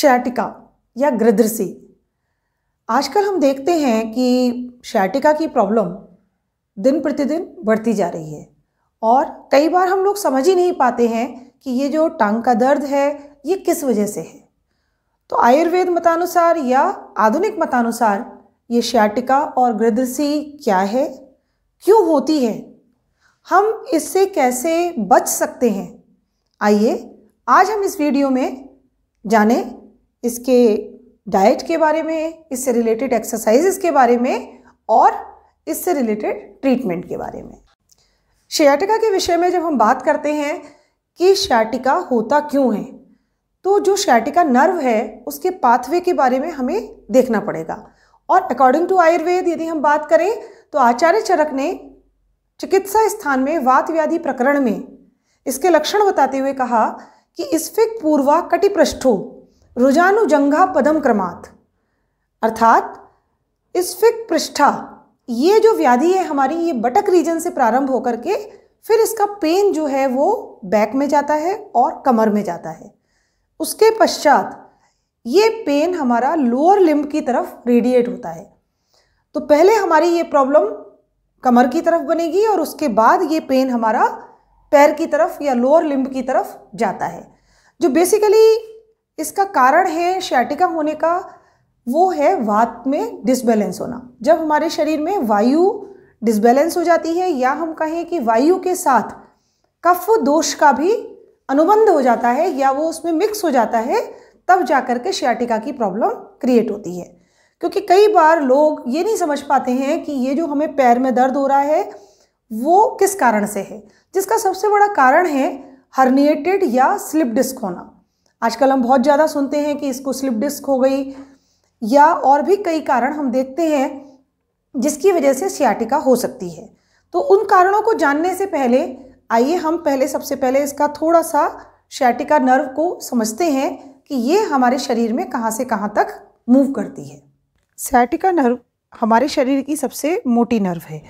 sciatica या गृध्रसी आजकल हम देखते हैं कि शैटिका की प्रॉब्लम दिन प्रतिदिन बढ़ती जा रही है और कई बार हम लोग समझ ही नहीं पाते हैं कि ये जो टांग का दर्द है ये किस वजह से है तो आयुर्वेद मतानुसार या आधुनिक मतानुसार ये शैटिका और गृदसी क्या है क्यों होती है हम इससे कैसे बच सकते हैं आइए आज हम इस वीडियो में जाने इसके डाइट के बारे में इससे रिलेटेड एक्सरसाइजेस के बारे में और इससे रिलेटेड ट्रीटमेंट के बारे में शयाटिका के विषय में जब हम बात करते हैं कि शयाटिका होता क्यों है तो जो शयाटिका नर्व है उसके पाथवे के बारे में हमें देखना पड़ेगा और अकॉर्डिंग टू आयुर्वेद यदि हम बात करें तो आचार्य चरक ने चिकित्सा स्थान में वात व्याधि प्रकरण में इसके लक्षण बताते हुए कहा कि स्फिक पूर्वा कटिपृष्ठों रुजानुजंघा पदम क्रमात् अर्थात इस फिक पृष्ठा ये जो व्याधि है हमारी ये बटक रीजन से प्रारंभ होकर के फिर इसका पेन जो है वो बैक में जाता है और कमर में जाता है उसके पश्चात ये पेन हमारा लोअर लिम्ब की तरफ रेडिएट होता है तो पहले हमारी ये प्रॉब्लम कमर की तरफ बनेगी और उसके बाद ये पेन हमारा पैर की तरफ या लोअर लिम्ब की तरफ जाता है जो बेसिकली इसका कारण है शैटिका होने का वो है वात में डिसबैलेंस होना जब हमारे शरीर में वायु डिसबैलेंस हो जाती है या हम कहें कि वायु के साथ कफ दोष का भी अनुबंध हो जाता है या वो उसमें मिक्स हो जाता है तब जाकर के शियाटिका की प्रॉब्लम क्रिएट होती है क्योंकि कई बार लोग ये नहीं समझ पाते हैं कि ये जो हमें पैर में दर्द हो रहा है वो किस कारण से है जिसका सबसे बड़ा कारण है हर्निएटेड या स्लिप डिस्क होना आजकल हम बहुत ज़्यादा सुनते हैं कि इसको स्लिप डिस्क हो गई या और भी कई कारण हम देखते हैं जिसकी वजह से सियाटिका हो सकती है तो उन कारणों को जानने से पहले आइए हम पहले सबसे पहले इसका थोड़ा सा शैटिका नर्व को समझते हैं कि ये हमारे शरीर में कहाँ से कहाँ तक मूव करती है सैटिका नर्व हमारे शरीर की सबसे मोटी नर्व है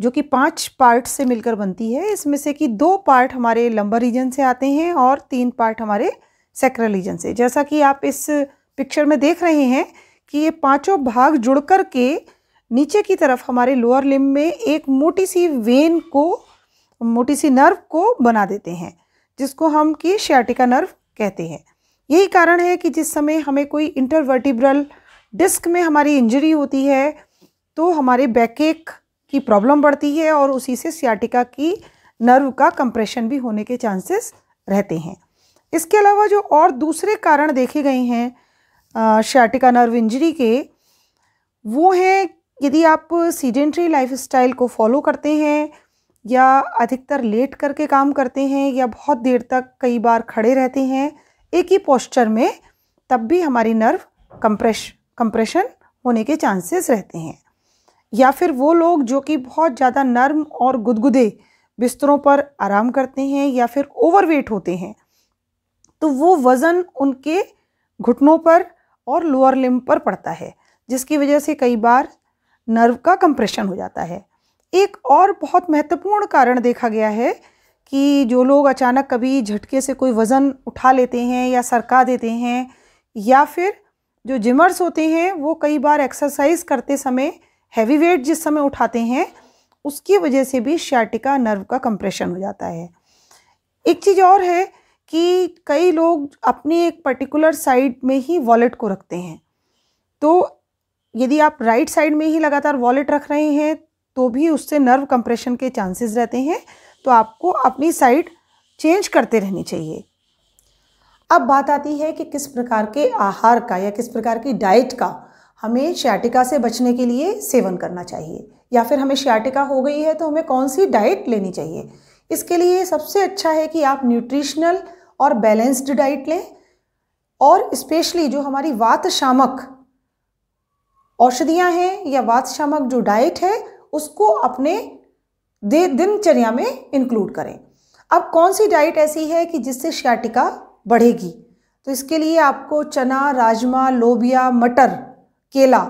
जो कि पांच पार्ट से मिलकर बनती है इसमें से कि दो पार्ट हमारे लंबर रीजन से आते हैं और तीन पार्ट हमारे सेक्रलीजन से जैसा कि आप इस पिक्चर में देख रहे हैं कि ये पांचों भाग जुड़ कर के नीचे की तरफ हमारे लोअर लिम में एक मोटी सी वेन को मोटी सी नर्व को बना देते हैं जिसको हम कि शियाटिका नर्व कहते हैं यही कारण है कि जिस समय हमें कोई इंटरवर्टिब्रल डिस्क में हमारी इंजरी होती है तो हमारे बैकेक की प्रॉब्लम बढ़ती है और उसी से सियाटिका की नर्व का कंप्रेशन भी होने के चांसेस रहते हैं इसके अलावा जो और दूसरे कारण देखे गए हैं शार्टिका नर्व इंजरी के वो हैं यदि आप सीडेंट्री लाइफस्टाइल को फॉलो करते हैं या अधिकतर लेट करके काम करते हैं या बहुत देर तक कई बार खड़े रहते हैं एक ही पोस्चर में तब भी हमारी नर्व कंप्रेश कंप्रेशन होने के चांसेस रहते हैं या फिर वो लोग जो कि बहुत ज़्यादा नर्म और गुदगुदे बिस्तरों पर आराम करते हैं या फिर ओवरवेट होते हैं तो वो वज़न उनके घुटनों पर और लोअर लिम्ब पर पड़ता है जिसकी वजह से कई बार नर्व का कंप्रेशन हो जाता है एक और बहुत महत्वपूर्ण कारण देखा गया है कि जो लोग अचानक कभी झटके से कोई वज़न उठा लेते हैं या सरका देते हैं या फिर जो जिमर्स होते हैं वो कई बार एक्सरसाइज करते समय हैवी वेट जिस समय उठाते हैं उसकी वजह से भी श्याटिका नर्व का कंप्रेशन हो जाता है एक चीज़ और है कि कई लोग अपनी एक पर्टिकुलर साइड में ही वॉलेट को रखते हैं तो यदि आप राइट साइड में ही लगातार वॉलेट रख रहे हैं तो भी उससे नर्व कंप्रेशन के चांसेस रहते हैं तो आपको अपनी साइड चेंज करते रहनी चाहिए अब बात आती है कि किस प्रकार के आहार का या किस प्रकार की डाइट का हमें श्याटिका से बचने के लिए सेवन करना चाहिए या फिर हमें श्याटिका हो गई है तो हमें कौन सी डाइट लेनी चाहिए इसके लिए सबसे अच्छा है कि आप न्यूट्रिशनल और बैलेंस्ड डाइट लें और स्पेशली जो हमारी वात शामक औषधियाँ हैं या वात शामक जो डाइट है उसको अपने दे दिनचर्या में इंक्लूड करें अब कौन सी डाइट ऐसी है कि जिससे श्याटिका बढ़ेगी तो इसके लिए आपको चना राजमा लोबिया मटर केला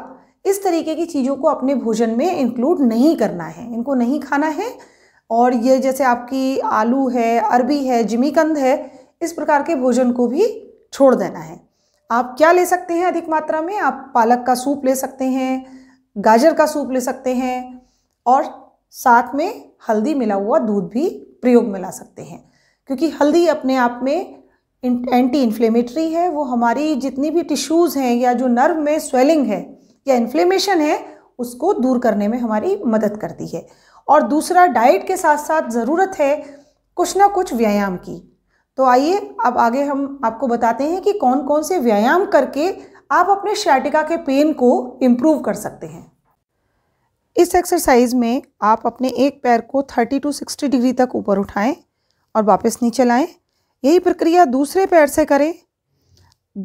इस तरीके की चीज़ों को अपने भोजन में इंक्लूड नहीं करना है इनको नहीं खाना है और ये जैसे आपकी आलू है अरबी है जिमीकंद है इस प्रकार के भोजन को भी छोड़ देना है आप क्या ले सकते हैं अधिक मात्रा में आप पालक का सूप ले सकते हैं गाजर का सूप ले सकते हैं और साथ में हल्दी मिला हुआ दूध भी प्रयोग में ला सकते हैं क्योंकि हल्दी अपने आप में एंटी इन्फ्लेमेटरी है वो हमारी जितनी भी टिश्यूज़ हैं या जो नर्व में स्वेलिंग है या इन्फ्लेमेशन है उसको दूर करने में हमारी मदद करती है और दूसरा डाइट के साथ साथ ज़रूरत है कुछ ना कुछ व्यायाम की तो आइए अब आगे हम आपको बताते हैं कि कौन कौन से व्यायाम करके आप अपने शैटिका के पेन को इम्प्रूव कर सकते हैं इस एक्सरसाइज में आप अपने एक पैर को 30 टू 60 डिग्री तक ऊपर उठाएं और वापस नीचे लाएं यही प्रक्रिया दूसरे पैर से करें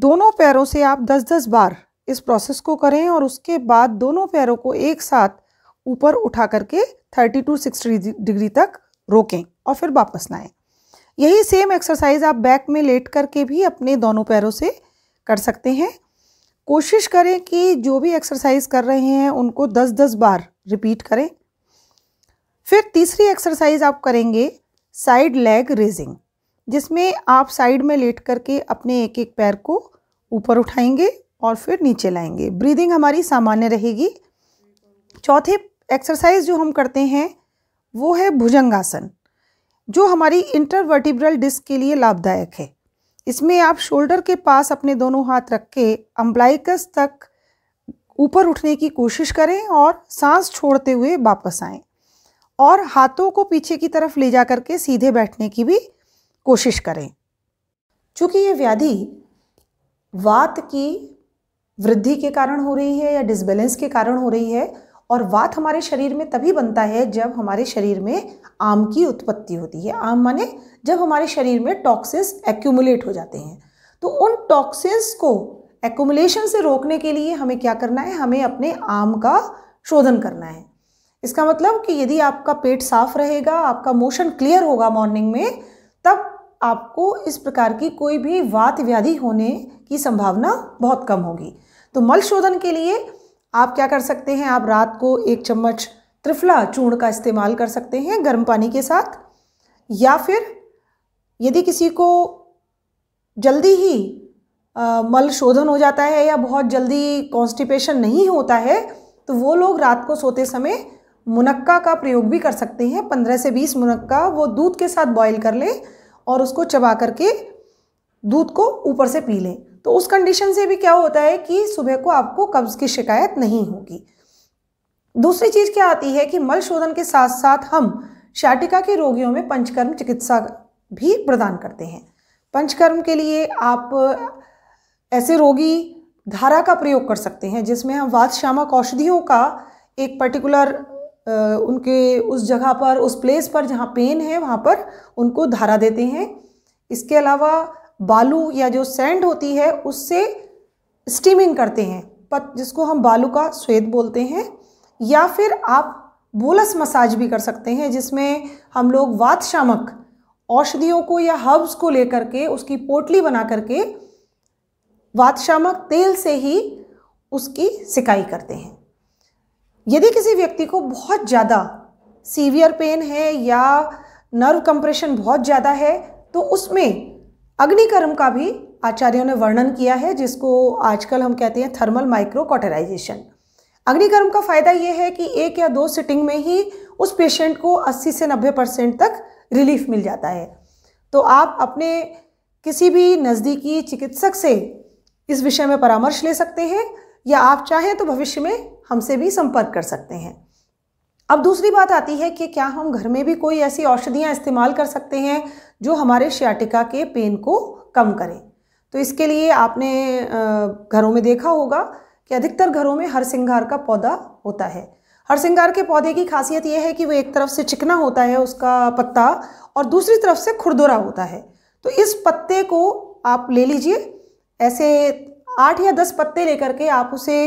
दोनों पैरों से आप 10-10 बार इस प्रोसेस को करें और उसके बाद दोनों पैरों को एक साथ ऊपर उठा करके थर्टी टू सिक्सटी डिग्री तक रोकें और फिर वापस लाएं यही सेम एक्सरसाइज आप बैक में लेट करके भी अपने दोनों पैरों से कर सकते हैं कोशिश करें कि जो भी एक्सरसाइज कर रहे हैं उनको दस दस बार रिपीट करें फिर तीसरी एक्सरसाइज आप करेंगे साइड लेग रेजिंग जिसमें आप साइड में लेट करके अपने एक एक पैर को ऊपर उठाएंगे और फिर नीचे लाएंगे ब्रीदिंग हमारी सामान्य रहेगी चौथे एक्सरसाइज जो हम करते हैं वो है भुजंगासन जो हमारी इंटरवर्टिब्रल डिस्क के लिए लाभदायक है इसमें आप शोल्डर के पास अपने दोनों हाथ रख के अम्ब्लाइकस तक ऊपर उठने की कोशिश करें और सांस छोड़ते हुए वापस आएं और हाथों को पीछे की तरफ ले जा करके सीधे बैठने की भी कोशिश करें चूँकि ये व्याधि वात की वृद्धि के कारण हो रही है या डिसबैलेंस के कारण हो रही है और वात हमारे शरीर में तभी बनता है जब हमारे शरीर में आम की उत्पत्ति होती है आम माने जब हमारे शरीर में टॉक्सिस एक्यूमुलेट हो जाते हैं तो उन टॉक्सिस को एकोमुलेशन से रोकने के लिए हमें क्या करना है हमें अपने आम का शोधन करना है इसका मतलब कि यदि आपका पेट साफ रहेगा आपका मोशन क्लियर होगा मॉर्निंग में तब आपको इस प्रकार की कोई भी वात व्याधि होने की संभावना बहुत कम होगी तो मल शोधन के लिए आप क्या कर सकते हैं आप रात को एक चम्मच त्रिफला चूर्ण का इस्तेमाल कर सकते हैं गर्म पानी के साथ या फिर यदि किसी को जल्दी ही आ, मल शोधन हो जाता है या बहुत जल्दी कॉन्स्टिपेशन नहीं होता है तो वो लोग रात को सोते समय मुनक्का का प्रयोग भी कर सकते हैं पंद्रह से बीस मुनक्का वो दूध के साथ बॉईल कर लें और उसको चबा करके दूध को ऊपर से पी लें तो उस कंडीशन से भी क्या होता है कि सुबह को आपको कब्ज़ की शिकायत नहीं होगी दूसरी चीज़ क्या आती है कि मल शोधन के साथ साथ हम शाटिका के रोगियों में पंचकर्म चिकित्सा भी प्रदान करते हैं पंचकर्म के लिए आप ऐसे रोगी धारा का प्रयोग कर सकते हैं जिसमें हम वातशामक औषधियों का एक पर्टिकुलर उनके उस जगह पर उस प्लेस पर जहाँ पेन है वहाँ पर उनको धारा देते हैं इसके अलावा बालू या जो सैंड होती है उससे स्टीमिंग करते हैं पत जिसको हम बालू का श्वेत बोलते हैं या फिर आप बोलस मसाज भी कर सकते हैं जिसमें हम लोग वातशामक औषधियों को या हर्ब्स को लेकर के उसकी पोटली बना करके वातशामक तेल से ही उसकी सिकाई करते हैं यदि किसी व्यक्ति को बहुत ज़्यादा सीवियर पेन है या नर्व कंप्रेशन बहुत ज़्यादा है तो उसमें अग्निकर्म का भी आचार्यों ने वर्णन किया है जिसको आजकल हम कहते हैं थर्मल माइक्रो कॉटराइजेशन अग्निकर्म का फायदा यह है कि एक या दो सिटिंग में ही उस पेशेंट को 80 से 90 परसेंट तक रिलीफ मिल जाता है तो आप अपने किसी भी नज़दीकी चिकित्सक से इस विषय में परामर्श ले सकते हैं या आप चाहें तो भविष्य में हमसे भी संपर्क कर सकते हैं अब दूसरी बात आती है कि क्या हम घर में भी कोई ऐसी औषधियाँ इस्तेमाल कर सकते हैं जो हमारे श्याटिका के पेन को कम करें तो इसके लिए आपने घरों में देखा होगा कि अधिकतर घरों में हर सिंगार का पौधा होता है हर सिंगार के पौधे की खासियत यह है कि वो एक तरफ से चिकना होता है उसका पत्ता और दूसरी तरफ से खुरदुरा होता है तो इस पत्ते को आप ले लीजिए ऐसे आठ या दस पत्ते लेकर के आप उसे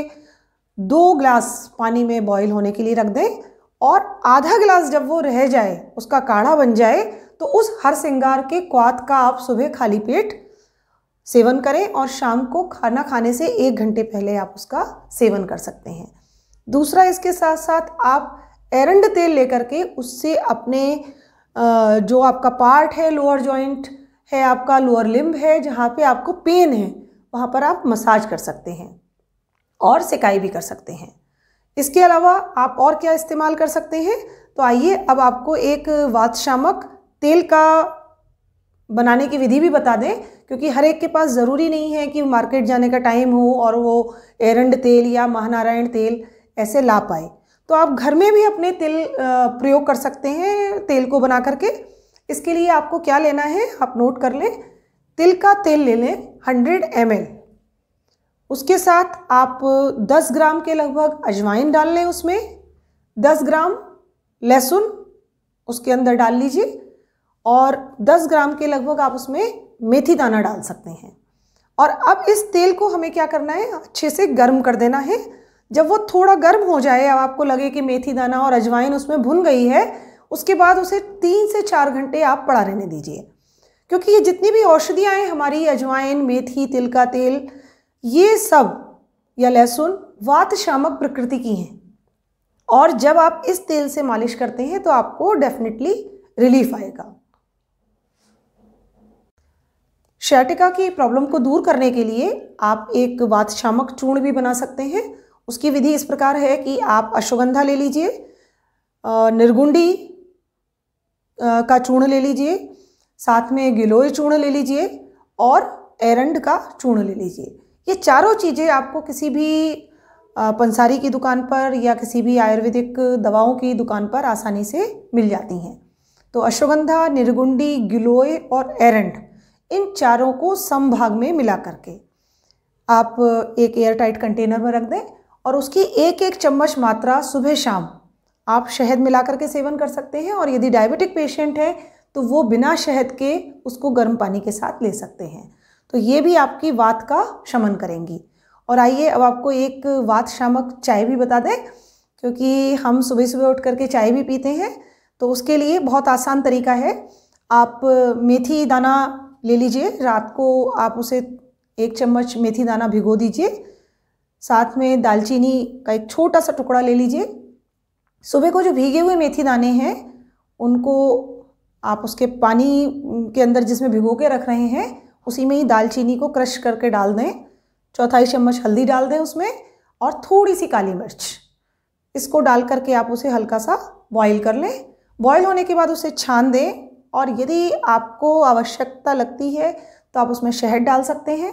दो ग्लास पानी में बॉईल होने के लिए रख दें और आधा गिलास जब वो रह जाए उसका काढ़ा बन जाए तो उस हर श्रृंगार के क्वात का आप सुबह खाली पेट सेवन करें और शाम को खाना खाने से एक घंटे पहले आप उसका सेवन कर सकते हैं दूसरा इसके साथ साथ आप एरंड तेल लेकर के उससे अपने जो आपका पार्ट है लोअर जॉइंट है आपका लोअर लिम्ब है जहाँ पे आपको पेन है वहाँ पर आप मसाज कर सकते हैं और सिकाई भी कर सकते हैं इसके अलावा आप और क्या इस्तेमाल कर सकते हैं तो आइए अब आपको एक वातशामक तेल का बनाने की विधि भी बता दें क्योंकि हर एक के पास ज़रूरी नहीं है कि मार्केट जाने का टाइम हो और वो एरंड तेल या महानारायण तेल ऐसे ला पाए तो आप घर में भी अपने तेल प्रयोग कर सकते हैं तेल को बना करके इसके लिए आपको क्या लेना है आप नोट कर लें तिल का तेल ले लें हंड्रेड एम उसके साथ आप दस ग्राम के लगभग अजवाइन डाल लें उसमें दस ग्राम लहसुन उसके अंदर डाल लीजिए और 10 ग्राम के लगभग आप उसमें मेथी दाना डाल सकते हैं और अब इस तेल को हमें क्या करना है अच्छे से गर्म कर देना है जब वो थोड़ा गर्म हो जाए अब आपको लगे कि मेथी दाना और अजवाइन उसमें भुन गई है उसके बाद उसे तीन से चार घंटे आप पड़ा रहने दीजिए क्योंकि ये जितनी भी औषधियाँ हैं हमारी अजवाइन मेथी तिल का तेल ये सब या लहसुन वात शामक प्रकृति की हैं और जब आप इस तेल से मालिश करते हैं तो आपको डेफिनेटली रिलीफ आएगा शैटिका की प्रॉब्लम को दूर करने के लिए आप एक वातशामक चूर्ण भी बना सकते हैं उसकी विधि इस प्रकार है कि आप अश्वगंधा ले लीजिए निर्गुंडी का चूर्ण ले लीजिए साथ में गिलोय चूर्ण ले लीजिए और एरंड का चूर्ण ले लीजिए ये चारों चीज़ें आपको किसी भी पंसारी की दुकान पर या किसी भी आयुर्वेदिक दवाओं की दुकान पर आसानी से मिल जाती हैं तो अश्वगंधा निर्गुंडी गिलोय और एरंड इन चारों को सम भाग में मिला करके आप एक एयर टाइट कंटेनर में रख दें और उसकी एक एक चम्मच मात्रा सुबह शाम आप शहद मिला करके सेवन कर सकते हैं और यदि डायबिटिक पेशेंट है तो वो बिना शहद के उसको गर्म पानी के साथ ले सकते हैं तो ये भी आपकी वात का शमन करेंगी और आइए अब आपको एक वात शामक चाय भी बता दें क्योंकि हम सुबह सुबह उठ करके चाय भी पीते हैं तो उसके लिए बहुत आसान तरीका है आप मेथी दाना ले लीजिए रात को आप उसे एक चम्मच मेथी दाना भिगो दीजिए साथ में दालचीनी का एक छोटा सा टुकड़ा ले लीजिए सुबह को जो भीगे हुए मेथी दाने हैं उनको आप उसके पानी के अंदर जिसमें भिगो के रख रहे हैं उसी में ही दालचीनी को क्रश करके डाल दें चौथाई चम्मच हल्दी डाल दें उसमें और थोड़ी सी काली मिर्च इसको डाल करके आप उसे हल्का सा बॉईल कर लें बॉईल होने के बाद उसे छान दें और यदि आपको आवश्यकता लगती है तो आप उसमें शहद डाल सकते हैं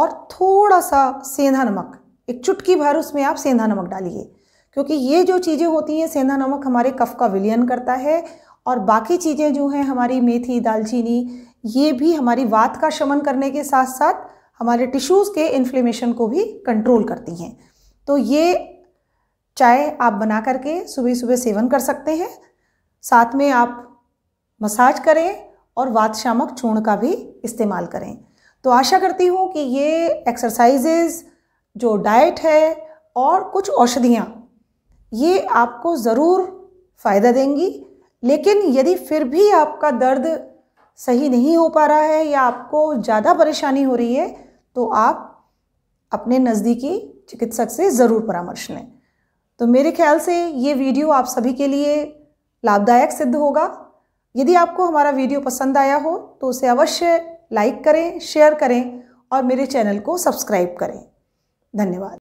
और थोड़ा सा सेंधा नमक एक चुटकी भर उसमें आप सेंधा नमक डालिए क्योंकि ये जो चीज़ें होती हैं सेंधा नमक हमारे कफ का विलयन करता है और बाकी चीज़ें जो हैं हमारी मेथी दालचीनी ये भी हमारी वात का शमन करने के साथ साथ हमारे टिश्यूज़ के इन्फ्लेमेशन को भी कंट्रोल करती हैं तो ये चाय आप बना करके सुबह सुबह सेवन कर सकते हैं साथ में आप मसाज करें और वातशामक चूर्ण का भी इस्तेमाल करें तो आशा करती हूँ कि ये एक्सरसाइजेज जो डाइट है और कुछ औषधियाँ ये आपको ज़रूर फ़ायदा देंगी लेकिन यदि फिर भी आपका दर्द सही नहीं हो पा रहा है या आपको ज़्यादा परेशानी हो रही है तो आप अपने नज़दीकी चिकित्सक से ज़रूर परामर्श लें तो मेरे ख्याल से ये वीडियो आप सभी के लिए लाभदायक सिद्ध होगा यदि आपको हमारा वीडियो पसंद आया हो तो उसे अवश्य लाइक करें शेयर करें और मेरे चैनल को सब्सक्राइब करें धन्यवाद